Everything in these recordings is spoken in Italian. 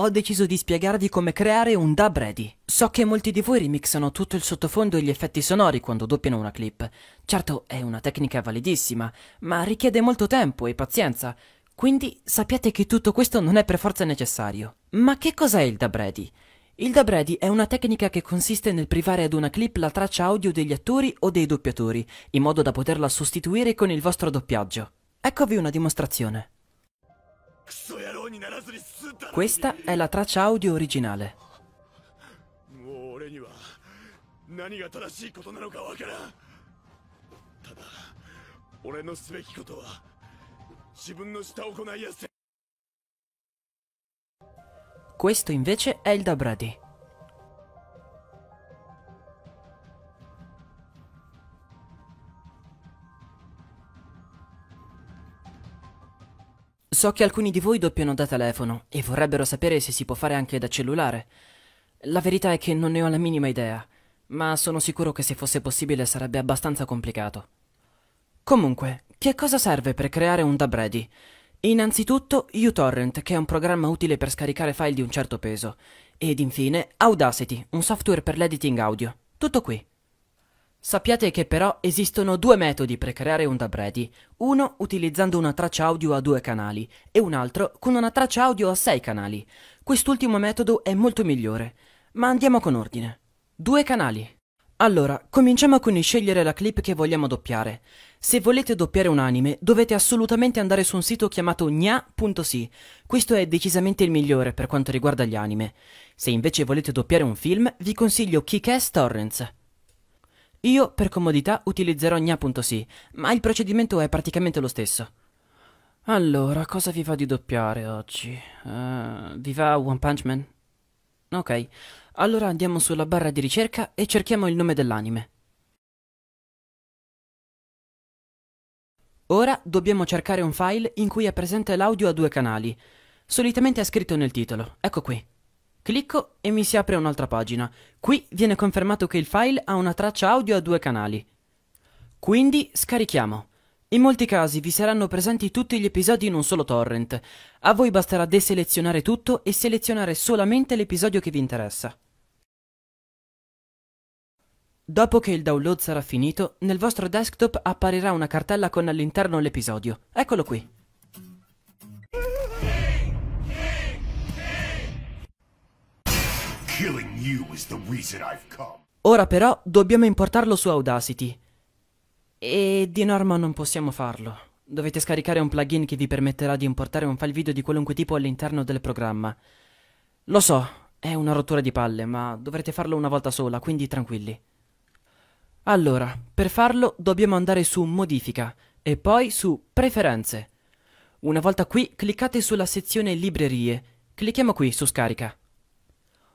ho deciso di spiegarvi come creare un dub ready. So che molti di voi remixano tutto il sottofondo e gli effetti sonori quando doppiano una clip. Certo, è una tecnica validissima, ma richiede molto tempo e pazienza. Quindi sappiate che tutto questo non è per forza necessario. Ma che cos'è il dub ready? Il dub ready è una tecnica che consiste nel privare ad una clip la traccia audio degli attori o dei doppiatori, in modo da poterla sostituire con il vostro doppiaggio. Eccovi una dimostrazione. Questa è la traccia audio originale. Questo invece è il Dabradi. So che alcuni di voi doppiano da telefono e vorrebbero sapere se si può fare anche da cellulare. La verità è che non ne ho la minima idea, ma sono sicuro che se fosse possibile sarebbe abbastanza complicato. Comunque, che cosa serve per creare un DAB Ready? Innanzitutto uTorrent, che è un programma utile per scaricare file di un certo peso, ed infine Audacity, un software per l'editing audio. Tutto qui. Sappiate che però esistono due metodi per creare un DAB ready, uno utilizzando una traccia audio a due canali e un altro con una traccia audio a sei canali. Quest'ultimo metodo è molto migliore, ma andiamo con ordine. Due canali. Allora, cominciamo con il scegliere la clip che vogliamo doppiare. Se volete doppiare un anime, dovete assolutamente andare su un sito chiamato gna.si. Questo è decisamente il migliore per quanto riguarda gli anime. Se invece volete doppiare un film, vi consiglio Kick-Ass Torrents. Io per comodità utilizzerò gna.si, ma il procedimento è praticamente lo stesso. Allora, cosa vi va di doppiare oggi? Uh, vi va One Punch Man? Ok, allora andiamo sulla barra di ricerca e cerchiamo il nome dell'anime. Ora dobbiamo cercare un file in cui è presente l'audio a due canali. Solitamente è scritto nel titolo, ecco qui. Clicco e mi si apre un'altra pagina. Qui viene confermato che il file ha una traccia audio a due canali. Quindi scarichiamo. In molti casi vi saranno presenti tutti gli episodi in un solo torrent. A voi basterà deselezionare tutto e selezionare solamente l'episodio che vi interessa. Dopo che il download sarà finito, nel vostro desktop apparirà una cartella con all'interno l'episodio. Eccolo qui. Ora però dobbiamo importarlo su Audacity. E di norma non possiamo farlo. Dovete scaricare un plugin che vi permetterà di importare un file video di qualunque tipo all'interno del programma. Lo so, è una rottura di palle, ma dovrete farlo una volta sola, quindi tranquilli. Allora, per farlo dobbiamo andare su Modifica e poi su Preferenze. Una volta qui cliccate sulla sezione Librerie. Clicchiamo qui su Scarica.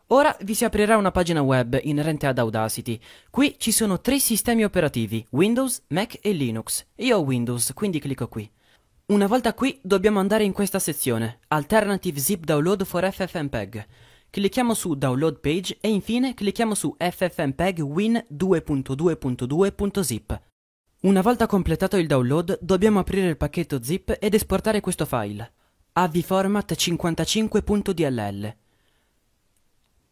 Ora vi si aprirà una pagina web inerente ad Audacity. Qui ci sono tre sistemi operativi, Windows, Mac e Linux. Io ho Windows, quindi clicco qui. Una volta qui dobbiamo andare in questa sezione, Alternative Zip Download for FFmpeg. Clicchiamo su Download Page e infine clicchiamo su FFmpeg Win 2.2.2.zip. Una volta completato il download dobbiamo aprire il pacchetto zip ed esportare questo file. avformat55.dll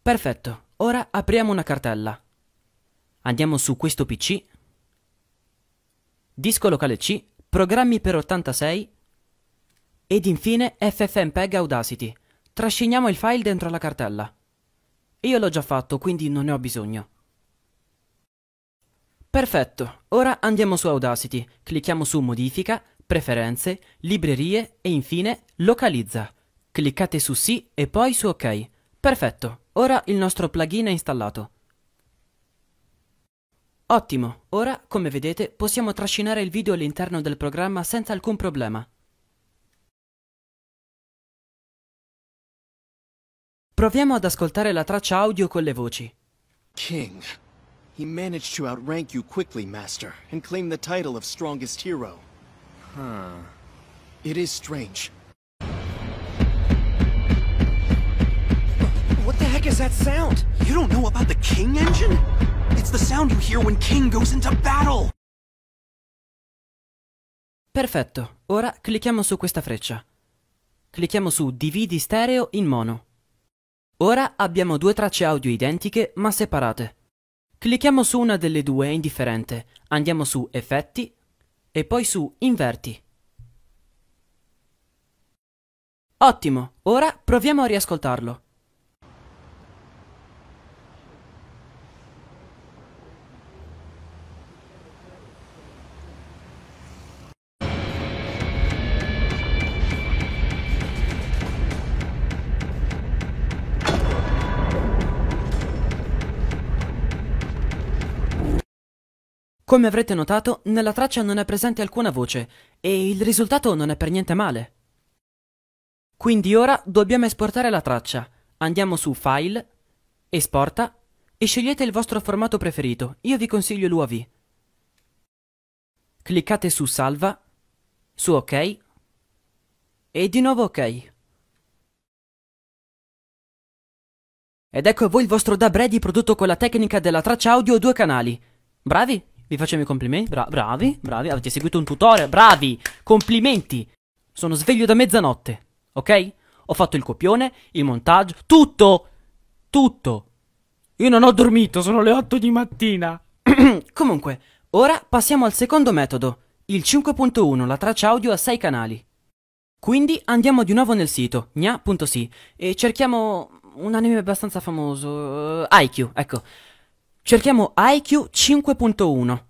Perfetto, ora apriamo una cartella. Andiamo su questo PC, disco locale C, programmi per 86 ed infine FFmpeg Audacity. Trasciniamo il file dentro la cartella. Io l'ho già fatto, quindi non ne ho bisogno. Perfetto, ora andiamo su Audacity, clicchiamo su Modifica, Preferenze, Librerie e infine Localizza. Cliccate su Sì e poi su Ok. Perfetto, ora il nostro plugin è installato. Ottimo, ora, come vedete, possiamo trascinare il video all'interno del programma senza alcun problema. Proviamo ad ascoltare la traccia audio con le voci. King. He managed to outrank you quickly, Master, and claim the title of strongest hero. Huh. It is strange. heck is that sound? You don't know about the King engine? It's the sound you hear when King goes into battle! Perfetto, ora clicchiamo su questa freccia. Clicchiamo su Dividi stereo in mono. Ora abbiamo due tracce audio identiche ma separate. Clicchiamo su una delle due indifferente, andiamo su Effetti e poi su Inverti. Ottimo, ora proviamo a riascoltarlo. Come avrete notato, nella traccia non è presente alcuna voce e il risultato non è per niente male. Quindi ora dobbiamo esportare la traccia. Andiamo su File, Esporta e scegliete il vostro formato preferito. Io vi consiglio l'UAV. Cliccate su Salva, su OK e di nuovo OK. Ed ecco a voi il vostro DAB Ready prodotto con la tecnica della traccia audio due canali. Bravi! Vi faccio i miei complimenti. Bra bravi, bravi. Avete seguito un tutorial. Bravi. Complimenti. Sono sveglio da mezzanotte. Ok? Ho fatto il copione, il montaggio. Tutto. Tutto. Io non ho dormito. Sono le 8 di mattina. Comunque, ora passiamo al secondo metodo. Il 5.1, la traccia audio a 6 canali. Quindi andiamo di nuovo nel sito, gna.si, e cerchiamo un anime abbastanza famoso, uh, eh, IQ, ecco. Cerchiamo IQ 5.1.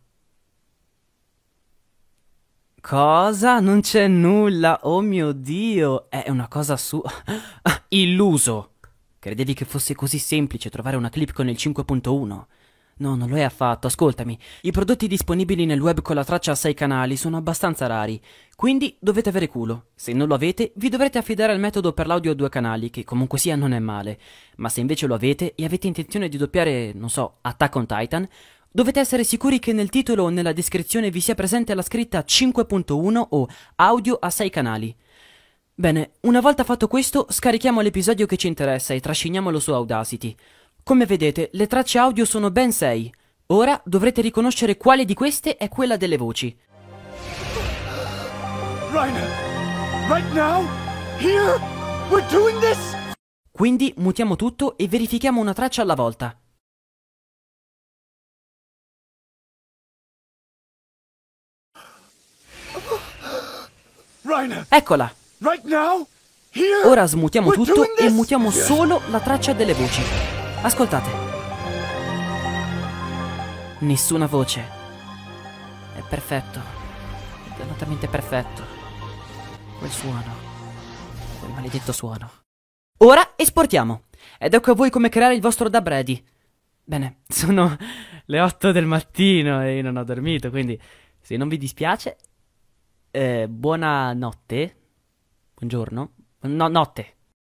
Cosa? Non c'è nulla, oh mio Dio! È una cosa su... Illuso! Credevi che fosse così semplice trovare una clip con il 5.1? No, non lo è affatto, ascoltami. I prodotti disponibili nel web con la traccia a 6 canali sono abbastanza rari, quindi dovete avere culo. Se non lo avete, vi dovrete affidare al metodo per l'audio a 2 canali, che comunque sia non è male. Ma se invece lo avete e avete intenzione di doppiare, non so, Attack on Titan, dovete essere sicuri che nel titolo o nella descrizione vi sia presente la scritta 5.1 o audio a 6 canali. Bene, una volta fatto questo, scarichiamo l'episodio che ci interessa e trasciniamolo su Audacity. Come vedete, le tracce audio sono ben 6. Ora dovrete riconoscere quale di queste è quella delle voci. Quindi mutiamo tutto e verifichiamo una traccia alla volta. Eccola! Ora smutiamo tutto e mutiamo solo la traccia delle voci. Ascoltate. Nessuna voce. È perfetto. È pianatamente perfetto. Quel suono. Quel maledetto suono. Ora esportiamo. Ed ecco a voi come creare il vostro da Brady. Bene, sono le 8 del mattino e io non ho dormito, quindi se non vi dispiace, eh, buonanotte. Buongiorno. No, notte.